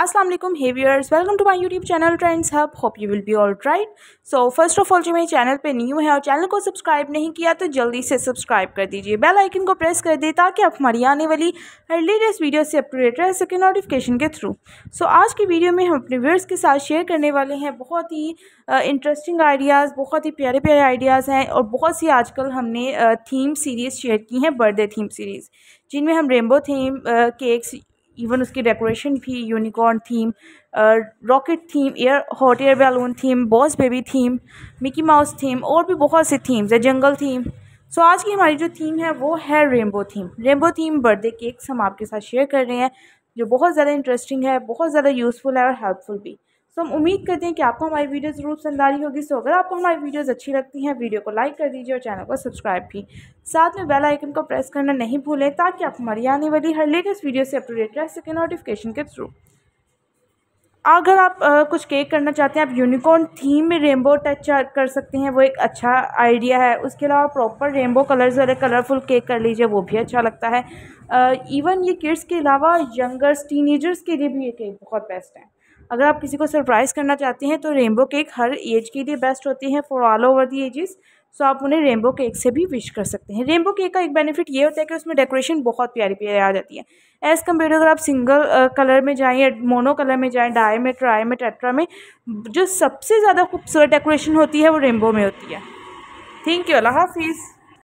अस्सलाम वालेकुम welcome to my YouTube channel trends hub hope you will be all right so first of all जो मेरे channel पे new है और चैनल को सब्सक्राइब नहीं किया तो जल्दी से सब्सक्राइब कर दीजिए बेल आइकन को प्रेस कर दें ताकि आप हमारी आने वाली हर लेटेस्ट वीडियो से अपडेट रह सकें नोटिफिकेशन के थ्रू सो so, आज की वीडियो में हम अपने व्यूअर्स के साथ शेयर करने वाले हैं बहुत ही इंटरेस्टिंग uh, आइडियाज़ बहुत ही प्यारे प्यारे आइडियाज़ हैं और बहुत सी आजकल हमने थीम सीरीज़ शेयर की हैं बर्थडे थीम सीरीज़ जिनमें हम रेनबो थीम केक्स इवन उसकी डेकोरेशन भी unicorn theme rocket theme air hot air balloon theme boss baby theme Mickey Mouse theme और भी बहुत से थीम्स है जंगल थीम सो so, आज की हमारी जो थीम है वो है rainbow theme rainbow theme birthday cakes हम आपके साथ शेयर कर रहे हैं जो बहुत ज़्यादा इंटरेस्टिंग है बहुत ज़्यादा यूज़फुल है और हेल्पफुल भी सो हम उम्मीद करते हैं कि आपको हमारी वीडियो ज़रूर पसंद आ रही होगी सो अगर आपको हमारी वीडियोस अच्छी लगती हैं वीडियो को लाइक कर दीजिए और चैनल को सब्सक्राइब भी साथ में बेल आइकन को प्रेस करना नहीं भूलें ताकि आप हमारी आने वाली हर लेटेस्ट वीडियो से अपडेट रह सकें नोटिफिकेशन के थ्रू अगर आप आ, कुछ केक करना चाहते हैं आप यूनिकॉर्न थीम में रेनबो टच कर सकते हैं वो एक अच्छा आइडिया है उसके अलावा प्रॉपर रेनबो कलर्स वाले कलरफुल केक कर लीजिए वो भी अच्छा लगता है इवन ये किड्स के अलावा यंगर्स टीनेजर्स के लिए भी ये केक बहुत बेस्ट है अगर आप किसी को सरप्राइज़ करना चाहते हैं तो रेनबो केक हर एज के लिए बेस्ट होती है for all over the ages so आप उन्हें रेनबो केक से भी विश कर सकते हैं रेनबो केक का एक बेनिफिट ये होता है कि उसमें डेकोरेशन बहुत प्यारी प्यारी आ जाती है एज़ कम्पेयर टू अगर आप सिंगल कलर में जाएँ या मोनो कलर में जाएँ डाई में ट्राई में टेट्रा में जो सबसे ज़्यादा खूबसूरत डेकोरेशन होती है वो रेनबो में होती है थैंक यू अल्लाह हाफिज़